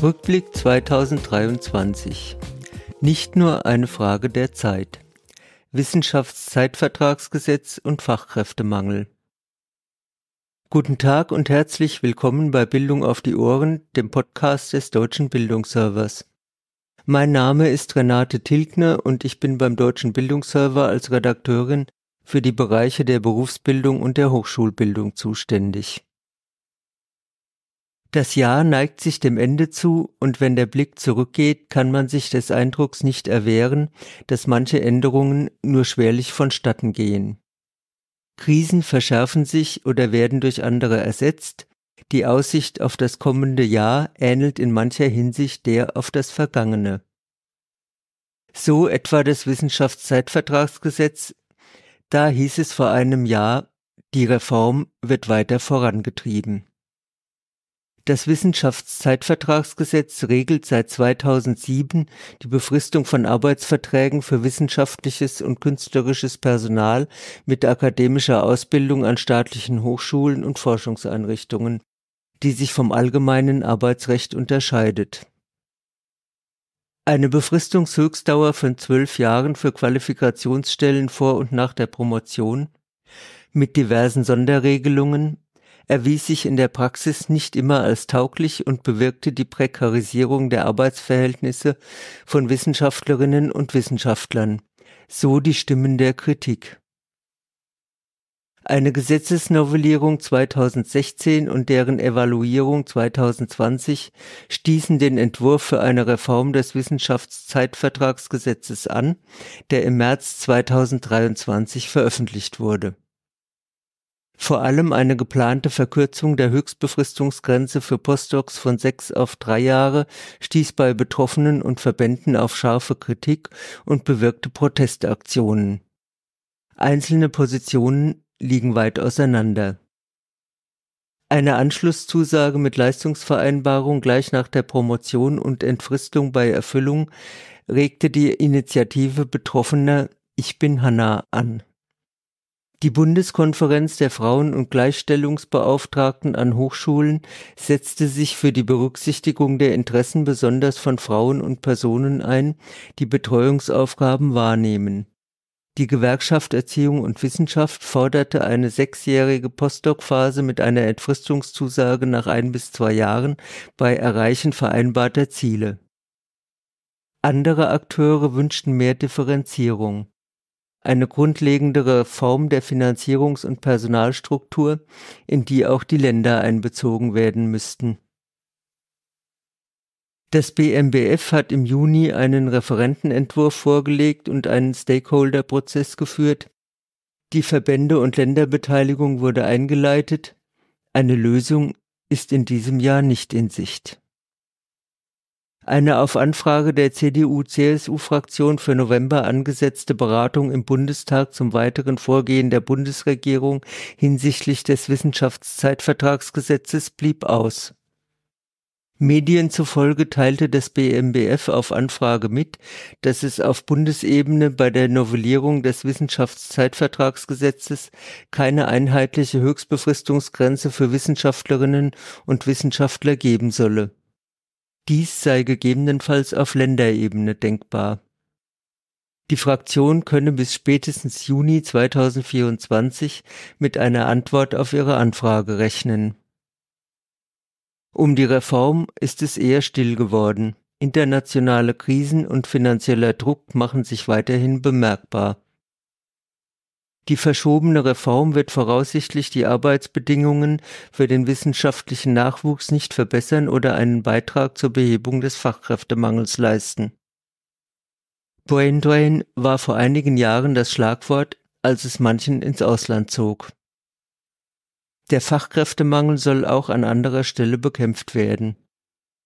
Rückblick 2023. Nicht nur eine Frage der Zeit. Wissenschaftszeitvertragsgesetz und Fachkräftemangel. Guten Tag und herzlich willkommen bei Bildung auf die Ohren, dem Podcast des Deutschen Bildungsservers. Mein Name ist Renate Tilgner und ich bin beim Deutschen Bildungsserver als Redakteurin für die Bereiche der Berufsbildung und der Hochschulbildung zuständig. Das Jahr neigt sich dem Ende zu, und wenn der Blick zurückgeht, kann man sich des Eindrucks nicht erwehren, dass manche Änderungen nur schwerlich vonstatten gehen. Krisen verschärfen sich oder werden durch andere ersetzt, die Aussicht auf das kommende Jahr ähnelt in mancher Hinsicht der auf das vergangene. So etwa das Wissenschaftszeitvertragsgesetz, da hieß es vor einem Jahr, die Reform wird weiter vorangetrieben. Das Wissenschaftszeitvertragsgesetz regelt seit 2007 die Befristung von Arbeitsverträgen für wissenschaftliches und künstlerisches Personal mit akademischer Ausbildung an staatlichen Hochschulen und Forschungseinrichtungen, die sich vom allgemeinen Arbeitsrecht unterscheidet. Eine Befristungshöchstdauer von zwölf Jahren für Qualifikationsstellen vor und nach der Promotion mit diversen Sonderregelungen erwies sich in der Praxis nicht immer als tauglich und bewirkte die Prekarisierung der Arbeitsverhältnisse von Wissenschaftlerinnen und Wissenschaftlern. So die Stimmen der Kritik. Eine Gesetzesnovellierung 2016 und deren Evaluierung 2020 stießen den Entwurf für eine Reform des Wissenschaftszeitvertragsgesetzes an, der im März 2023 veröffentlicht wurde vor allem eine geplante Verkürzung der Höchstbefristungsgrenze für Postdocs von sechs auf drei Jahre stieß bei Betroffenen und Verbänden auf scharfe Kritik und bewirkte Protestaktionen. Einzelne Positionen liegen weit auseinander. Eine Anschlusszusage mit Leistungsvereinbarung gleich nach der Promotion und Entfristung bei Erfüllung regte die Initiative Betroffener Ich bin Hanna an. Die Bundeskonferenz der Frauen- und Gleichstellungsbeauftragten an Hochschulen setzte sich für die Berücksichtigung der Interessen besonders von Frauen und Personen ein, die Betreuungsaufgaben wahrnehmen. Die Gewerkschaft Erziehung und Wissenschaft forderte eine sechsjährige Postdoc-Phase mit einer Entfristungszusage nach ein bis zwei Jahren bei Erreichen vereinbarter Ziele. Andere Akteure wünschten mehr Differenzierung eine grundlegende Reform der Finanzierungs- und Personalstruktur, in die auch die Länder einbezogen werden müssten. Das BMBF hat im Juni einen Referentenentwurf vorgelegt und einen Stakeholder-Prozess geführt. Die Verbände und Länderbeteiligung wurde eingeleitet. Eine Lösung ist in diesem Jahr nicht in Sicht. Eine auf Anfrage der CDU-CSU-Fraktion für November angesetzte Beratung im Bundestag zum weiteren Vorgehen der Bundesregierung hinsichtlich des Wissenschaftszeitvertragsgesetzes blieb aus. Medien zufolge teilte das BMBF auf Anfrage mit, dass es auf Bundesebene bei der Novellierung des Wissenschaftszeitvertragsgesetzes keine einheitliche Höchstbefristungsgrenze für Wissenschaftlerinnen und Wissenschaftler geben solle dies sei gegebenenfalls auf Länderebene denkbar. Die Fraktion könne bis spätestens Juni 2024 mit einer Antwort auf ihre Anfrage rechnen. Um die Reform ist es eher still geworden. Internationale Krisen und finanzieller Druck machen sich weiterhin bemerkbar. Die verschobene Reform wird voraussichtlich die Arbeitsbedingungen für den wissenschaftlichen Nachwuchs nicht verbessern oder einen Beitrag zur Behebung des Fachkräftemangels leisten. Braindrain war vor einigen Jahren das Schlagwort, als es manchen ins Ausland zog. Der Fachkräftemangel soll auch an anderer Stelle bekämpft werden.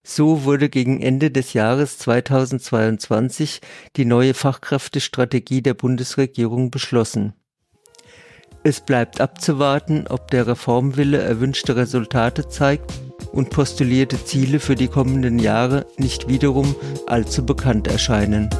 So wurde gegen Ende des Jahres 2022 die neue Fachkräftestrategie der Bundesregierung beschlossen. Es bleibt abzuwarten, ob der Reformwille erwünschte Resultate zeigt und postulierte Ziele für die kommenden Jahre nicht wiederum allzu bekannt erscheinen.